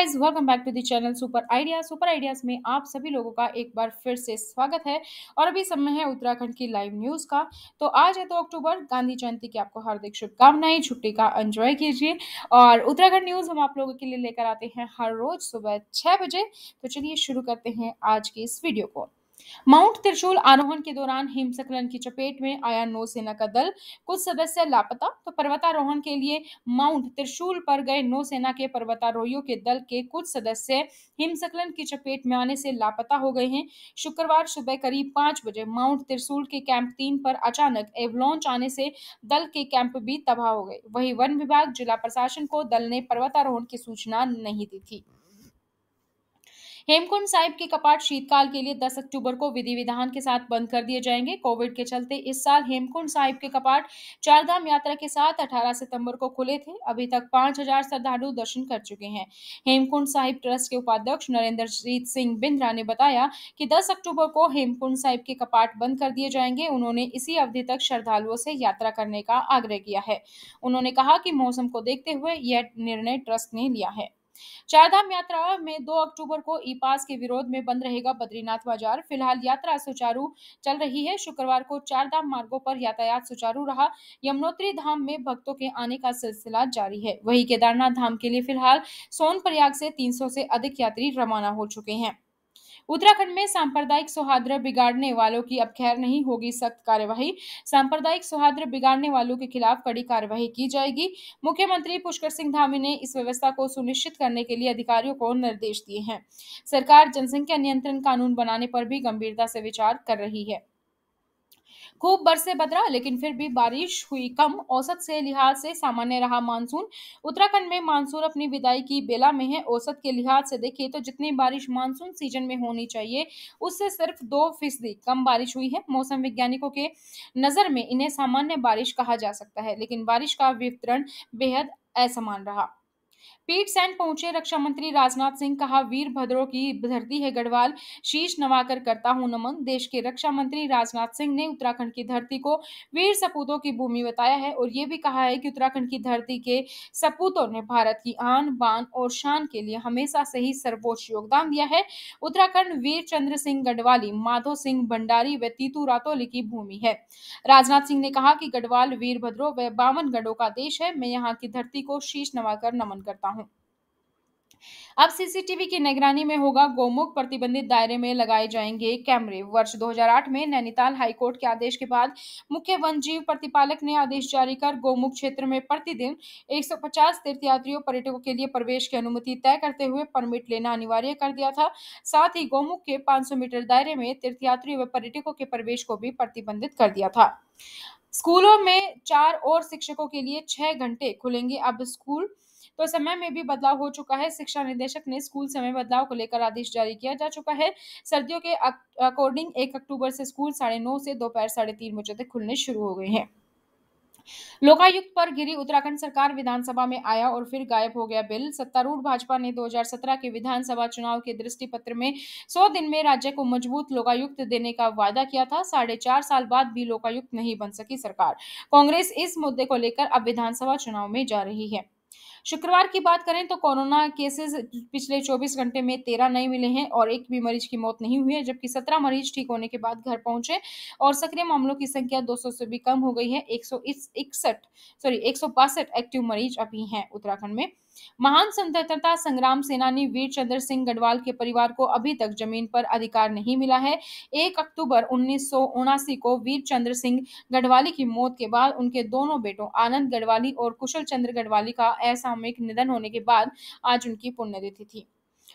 guys welcome back to the channel super idea super ideas में आप सभी लोगों का एक बार फिर से स्वागत है और अभी समय है उत्तराखंड की लाइव न्यूज़ का तो आज है दो तो अक्टूबर गांधी जयंती की आपको हार्दिक शुभकामनाएं छुट्टी का एंजॉय कीजिए और उत्तराखंड न्यूज़ हम आप लोगों के लिए लेकर आते हैं हर रोज़ सुबह छह बजे तो चलिए शुरू करते हैं आज की इस वीडियो को माउंट त्रिशूल आरोहण के दौरान हिमस्खलन की चपेट में आया नौसेना का दल कुछ सदस्य लापता तो पर्वतारोहण के लिए माउंट त्रिशूल पर गए नौसेना के पर्वतारोहियों के दल के कुछ सदस्य हिमस्खलन की चपेट में आने से लापता हो गए हैं शुक्रवार सुबह करीब पांच बजे माउंट त्रिशूल के कैंप तीन पर अचानक एवलॉन्च आने से दल के कैंप भी तबाह हो गए वही वन विभाग जिला प्रशासन को दल ने पर्वतारोहण की सूचना नहीं दी थी हेमकुंड साहिब के कपाट शीतकाल के लिए 10 अक्टूबर को विधि विधान के साथ बंद कर दिए जाएंगे कोविड के चलते इस साल हेमकुंड साहिब के कपाट चारधाम यात्रा के साथ 18 सितंबर को खुले थे अभी तक 5000 श्रद्धालु दर्शन कर चुके हैं हेमकुंड साहिब ट्रस्ट के उपाध्यक्ष नरेंद्र जीत सिंह बिंद्रा ने बताया कि दस अक्टूबर को हेमकुंड साहिब के कपाट बंद कर दिए जाएंगे उन्होंने इसी अवधि तक श्रद्धालुओं से यात्रा करने का आग्रह किया है उन्होंने कहा कि मौसम को देखते हुए यह निर्णय ट्रस्ट ने लिया है चारधाम यात्रा में दो अक्टूबर को ई पास के विरोध में बंद रहेगा बद्रीनाथ बाजार फिलहाल यात्रा सुचारू चल रही है शुक्रवार को चारधाम मार्गो पर यातायात सुचारू रहा यमुनोत्री धाम में भक्तों के आने का सिलसिला जारी है वही केदारनाथ धाम के लिए फिलहाल सोन प्रयाग से तीन से अधिक यात्री रवाना हो चुके हैं उत्तराखंड में सांप्रदायिक सौहार्द बिगाड़ने वालों की अब खैर नहीं होगी सख्त कार्यवाही सांप्रदायिक सौहार्द बिगाड़ने वालों के खिलाफ कड़ी कार्यवाही की जाएगी मुख्यमंत्री पुष्कर सिंह धामी ने इस व्यवस्था को सुनिश्चित करने के लिए अधिकारियों को निर्देश दिए हैं सरकार जनसंख्या नियंत्रण कानून बनाने पर भी गंभीरता से विचार कर रही है खूब बरसे बदरा लेकिन फिर भी बारिश हुई कम औसत से लिहाज से सामान्य रहा मानसून उत्तराखंड में मानसून अपनी विदाई की बेला में है औसत के लिहाज से देखिए तो जितनी बारिश मानसून सीजन में होनी चाहिए उससे सिर्फ दो फीसदी कम बारिश हुई है मौसम वैज्ञानिकों के नज़र में इन्हें सामान्य बारिश कहा जा सकता है लेकिन बारिश का वितरण बेहद असमान रहा सैन पहुंचे रक्षा मंत्री राजनाथ सिंह कहा वीरभद्रों की धरती है गढ़वाल शीश नवाकर करता हूं नमन देश के रक्षा मंत्री राजनाथ सिंह ने उत्तराखंड की धरती को वीर सपूतों की भूमि बताया है और ये भी कहा है कि उत्तराखंड की धरती के सपूतों ने भारत की आन बान और शान के लिए हमेशा से ही सर्वोच्च योगदान दिया है उत्तराखंड वीर चंद्र सिंह गढ़वाली माधो सिंह भंडारी व तीतू रातोली की भूमि है राजनाथ सिंह ने कहा कि गढ़वाल वीरभद्रो व बावन गढ़ों का देश है मैं यहाँ की धरती को शीश नवाकर नमन कर करता हूँ अब सीसीटीवी की निगरानी में होगा गोमुख प्रतिबंधित दायरे में लगाए जाएंगे कैमरे वर्ष 2008 में नैनीताल हाईकोर्ट के आदेश के बाद मुख्य वन जीव प्रतिपालक ने आदेश जारी कर गोमुख क्षेत्र में प्रतिदिन 150 तीर्थयात्रियों पर्यटकों के लिए प्रवेश की अनुमति तय करते हुए परमिट लेना अनिवार्य कर दिया था साथ ही गोमुख के पांच मीटर दायरे में तीर्थयात्री व पर्यटकों के प्रवेश को भी प्रतिबंधित कर दिया था स्कूलों में चार और शिक्षकों के लिए छह घंटे खुलेंगे अब स्कूल तो समय में भी बदलाव हो चुका है शिक्षा निदेशक ने स्कूल समय बदलाव को लेकर आदेश जारी किया जा चुका है सर्दियों के अकॉर्डिंग एक अक्टूबर से स्कूल साढ़े नौ से दोपहर साढ़े तीन बजे तक खुलने शुरू हो गए हैं लोकायुक्त पर गिरी उत्तराखंड सरकार विधानसभा में आया और फिर गायब हो गया बिल सत्तारूढ़ भाजपा ने 2017 के विधानसभा चुनाव के दृष्टि पत्र में 100 दिन में राज्य को मजबूत लोकायुक्त देने का वादा किया था साढ़े चार साल बाद भी लोकायुक्त नहीं बन सकी सरकार कांग्रेस इस मुद्दे को लेकर अब विधानसभा चुनाव में जा रही है शुक्रवार की बात करें तो कोरोना केसेस पिछले 24 घंटे में 13 नए मिले हैं और एक भी मरीज की मौत नहीं हुई है जबकि 17 मरीज ठीक होने के बाद घर पहुंचे और सक्रिय मामलों की संख्या 200 से भी कम हो गई है एक सॉरी एक एक्टिव मरीज अभी हैं उत्तराखंड में महान स्वतंत्रता संग्राम सेनानी वीर चंद्र सिंह गढ़वाल के परिवार को अभी तक जमीन पर अधिकार नहीं मिला है एक अक्टूबर उन्नीस को वीर चंद्र सिंह गढ़वाली की मौत के बाद उनके दोनों बेटों आनंद गढ़वाली और कुशल चंद्र गढ़वाली का असामयिक निधन होने के बाद आज उनकी पुण्यतिथि थी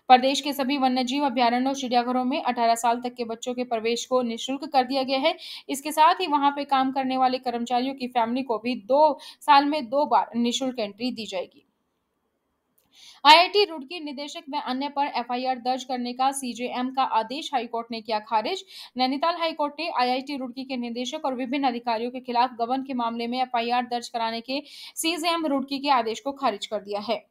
प्रदेश के सभी वन्यजीव अभ्यारण्य और चिड़ियाघरों में 18 साल तक के बच्चों के प्रवेश को निशुल्क कर दिया गया है इसके साथ ही वहां पे काम करने वाले कर्मचारियों की फैमिली को भी दो साल में दो बार निशुल्क एंट्री दी जाएगी आईआईटी रुड़की निदेशक व अन्य पर एफआईआर दर्ज करने का सीजेएम का आदेश हाईकोर्ट ने किया खारिज नैनीताल हाईकोर्ट ने आईआईटी रुड़की के निदेशक और विभिन्न अधिकारियों के खिलाफ गबन के मामले में एफआईआर दर्ज कराने के सीजेएम रुड़की के आदेश को खारिज कर दिया है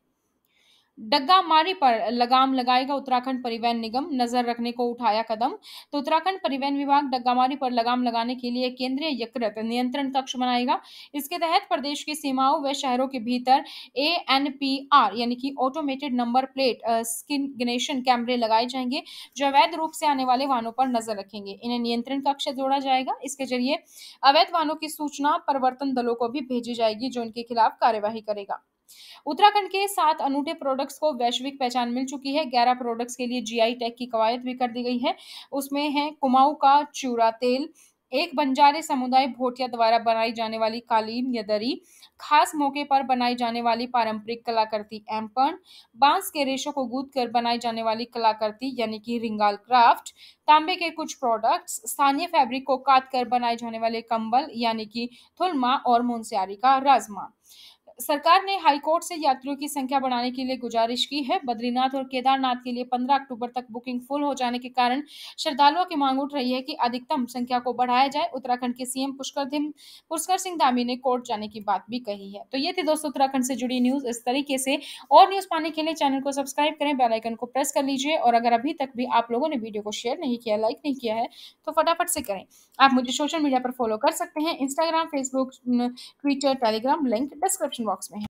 डग्गा मारे पर लगाम लगाएगा उत्तराखंड परिवहन निगम नजर रखने को उठाया कदम तो उत्तराखंड परिवहन विभाग डग्गामारी पर लगाम लगाने के लिए केंद्रीय यकृत नियंत्रण कक्ष बनाएगा इसके तहत प्रदेश की सीमाओं व शहरों के भीतर ए एन पी आर यानी कि ऑटोमेटेड नंबर प्लेट स्किनेशन कैमरे लगाए जाएंगे जो अवैध रूप से आने वाले वाहनों पर नजर रखेंगे इन्हें नियंत्रण कक्ष जोड़ा जाएगा इसके जरिए अवैध वाहनों की सूचना परिवर्तन दलों को भी भेजी जाएगी जो इनके खिलाफ कार्यवाही करेगा उत्तराखंड के सात अनूठे प्रोडक्ट्स को वैश्विक पहचान मिल चुकी है ग्यारह प्रोडक्ट्स के लिए जीआई टैग की कवायद भी कर दी गई है उसमें है कुमाऊ का चूरा तेल एक बंजारे समुदाय भोटिया द्वारा बनाई जाने वाली कालीन या दरी खास मौके पर बनाई जाने वाली पारंपरिक कलाकृति एम्पन बांस के रेशों को गूद कर बनाई जाने वाली कलाकृति यानी कि रिंगाल क्राफ्ट तांबे के कुछ प्रोडक्ट्स स्थानीय फैब्रिक को काट कर बनाए जाने वाले कंबल यानी कि थुलमा और मुंसियारी का राजमा सरकार ने हाईकोर्ट से यात्रियों की संख्या बढ़ाने के लिए गुजारिश की है बद्रीनाथ और केदारनाथ के लिए 15 अक्टूबर तक बुकिंग फुल हो जाने के कारण श्रद्धालुओं की मांग उठ रही है कि अधिकतम संख्या को बढ़ाया जाए उत्तराखंड के सीएम पुष्कर पुष्कर सिंह धामी ने कोर्ट जाने की बात भी कही है तो ये थी दोस्तों उत्तराखंड से जुड़ी न्यूज इस तरीके से और न्यूज पाने के लिए चैनल को सब्सक्राइब करें बेलाइकन को प्रेस कर लीजिए और अगर अभी तक भी आप लोगों ने वीडियो को शेयर नहीं किया लाइक नहीं किया है तो फटाफट से करें आप मुझे सोशल मीडिया पर फॉलो कर सकते हैं Instagram Facebook Twitter Telegram link description walks my